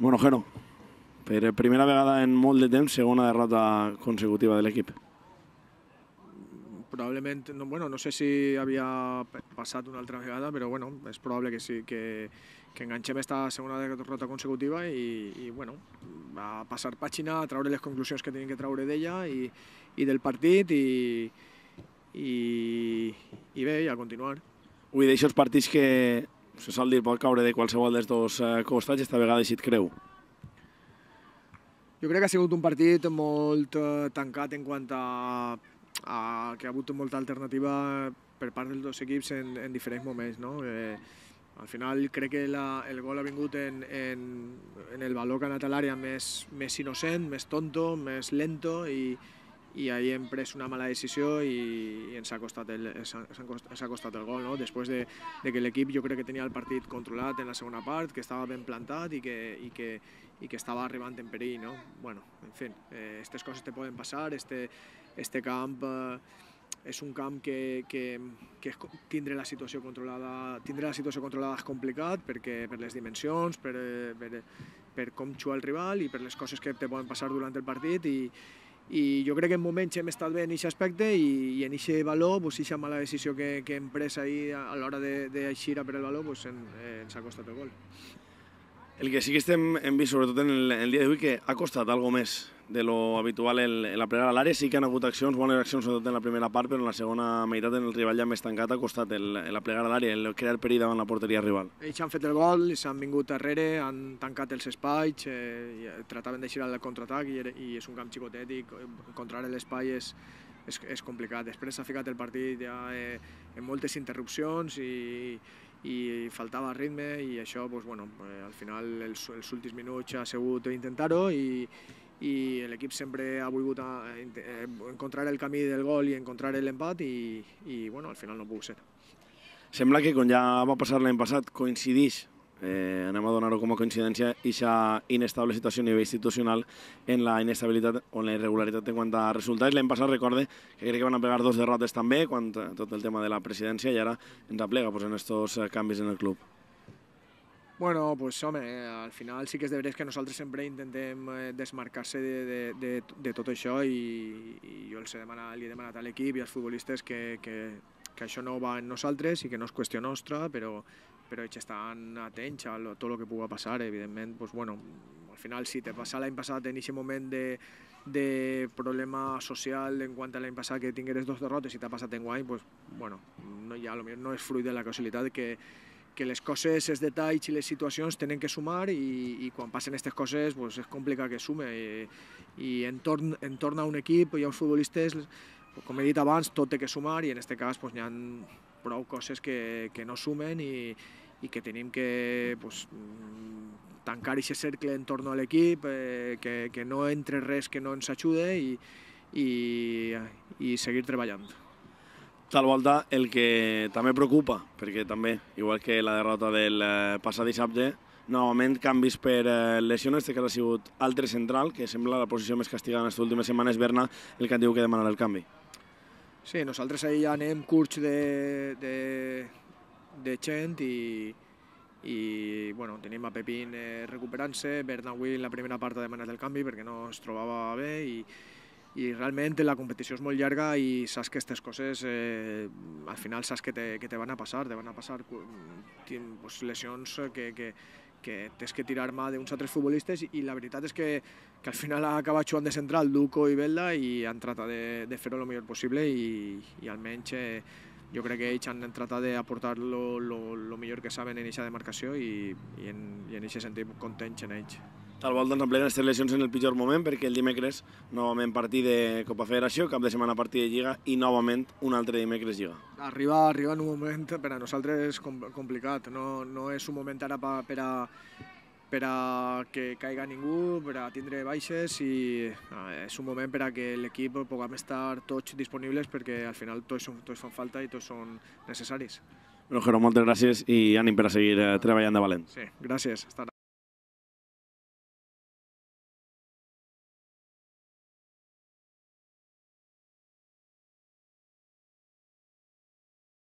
Bueno, Jero, primera vegada en mucho segunda segunda derrota consecutiva del equipo. Probablemente, bueno, no sé si había pasado una otra vegada, pero bueno, es probable que sí, que, que esta segunda derrota consecutiva y bueno, a pasar página a traer las conclusiones que tienen que traure de ella y del partido y y, y a continuar. Uy, de esos partidos que Se dir pot caure de qualsevol dels dos eh, costats i esta vegada així et creu. Jo crec que ha sigut un partit molt eh, tancat en quant a, a que ha hagut molta alternativa per part dels dos equips en, en diferents moments. No? Eh, al final crec que la, el gol ha vingut en, en, en el valor que ha anat a l'àrea més, més innocent, més tonto, més lento i, i ahir hem pres una mala decisió i, ens ha costat el, s'ha costat, el gol, no? després de, de que l'equip jo crec que tenia el partit controlat en la segona part, que estava ben plantat i que, i que, i que estava arribant en perill. No? Bueno, en fi, aquestes eh, coses te poden passar, este, este camp eh, és un camp que, que, que tindre la situació controlada tindre la situació controlada és complicat perquè per les dimensions, per, eh, per, com juga el rival i per les coses que et poden passar durant el partit i, i jo crec que en moments hem estat bé en aquest aspecte i, i en aquest valor, doncs, aquesta mala decisió que, que hem pres ahir a l'hora d'aixir de, a per el valor, pues, en, eh, ens ha costat el gol. El que sí que estem, hem vist, sobretot en el, en el dia d'avui, que ha costat algo més de lo habitual el, la aplegar a l'àrea. Sí que han hagut accions, bones accions, sobretot en la primera part, però en la segona meitat, en el rival ja més tancat, ha costat el, el plegada a l'àrea, el crear perill davant la porteria rival. Ells han fet el gol, s'han vingut darrere, han tancat els espais, eh, eh trataven girar el contraatac i, i és un camp xicotet i encontrar l'espai és, és, és complicat. Després s'ha ficat el partit ja, eh, en moltes interrupcions i, i i faltava ritme i això doncs, bueno, eh, al final els, els últims minuts ha sigut intentar-ho i, i l'equip sempre ha volgut a, eh, a eh, encontrar el camí del gol i encontrar l'empat i, i bueno, al final no puc ser. Sembla que quan ja va passar l'any passat coincidís eh, anem a donar-ho com a coincidència, aquesta inestable situació a nivell institucional en la inestabilitat o en la irregularitat en quant a resultats. L'any passat recorde que crec que van a pegar dos derrotes també, quan tot el tema de la presidència, i ara ens aplega pues, en aquests eh, canvis en el club. Bueno, pues home, al final sí que és de veres que nosaltres sempre intentem eh, desmarcar-se de, de, de, de tot això i, i jo els he demanat, li he demanat a l'equip i als futbolistes que, que, que això no va en nosaltres i que no és qüestió nostra, però pero ells están atents a todo lo que pudo pasar, evidentemente, pues bueno, al final si te pasa la passat en ese momento de, problema social en cuanto a la passat que tingueres dos derrotes y te pasa en guany, pues bueno, no, lo potser no es fruit de la casualidad que, que les coses, es detalls y situaciones tienen tienen que sumar y cuando pasen estas cosas, pues, es complicado que sume y en torno a un equipo y a un futbolista pues, com he dit todo tot que sumar y en este caso, pues, ya han... prou coses que, que no sumen i, i que tenim que pues, mm, tancar aquest cercle en torno a l'equip, eh, que, que no entre res que no ens ajude i, i, i seguir treballant. Tal volta, el que també preocupa, perquè també, igual que la derrota del eh, passat dissabte, novament canvis per eh, lesió, en aquest cas ha sigut altre central, que sembla la posició més castigada en aquestes últimes setmanes, Berna, el que diu que demanarà el canvi. Sí, nosaltres ahir ja anem curts de, de, de gent i, i bueno, tenim a Pepín eh, recuperant-se, Bernauí en la primera part ha demanat el canvi perquè no es trobava bé i, i realment la competició és molt llarga i saps que aquestes coses eh, al final saps que te, que te van a passar, te van a passar pues, lesions que, que, que tens que tirar mà d'uns altres futbolistes i la veritat és que, que al final ha acabat jugant de central Duco i Velda i han tratat de, de fer-ho el millor possible i, i almenys eh, jo crec que ells han tratat d'aportar el millor que saben en aquesta demarcació i, i en aquest sentit contents en ells. Tal volta doncs emplenar les lesions en el pitjor moment perquè el dimecres novament partit de Copa Federació, cap de setmana partit de Lliga i novament un altre dimecres Lliga. Arriba, arriba en un moment per a nosaltres complicat, no, no és un moment ara per a, per a que caiga ningú, per a tindre baixes i ah, és un moment per a que l'equip puguem estar tots disponibles perquè al final tots, tots fan falta i tots són necessaris. Rogero, moltes gràcies i ànim per a seguir eh, treballant de valent. Sí, gràcies.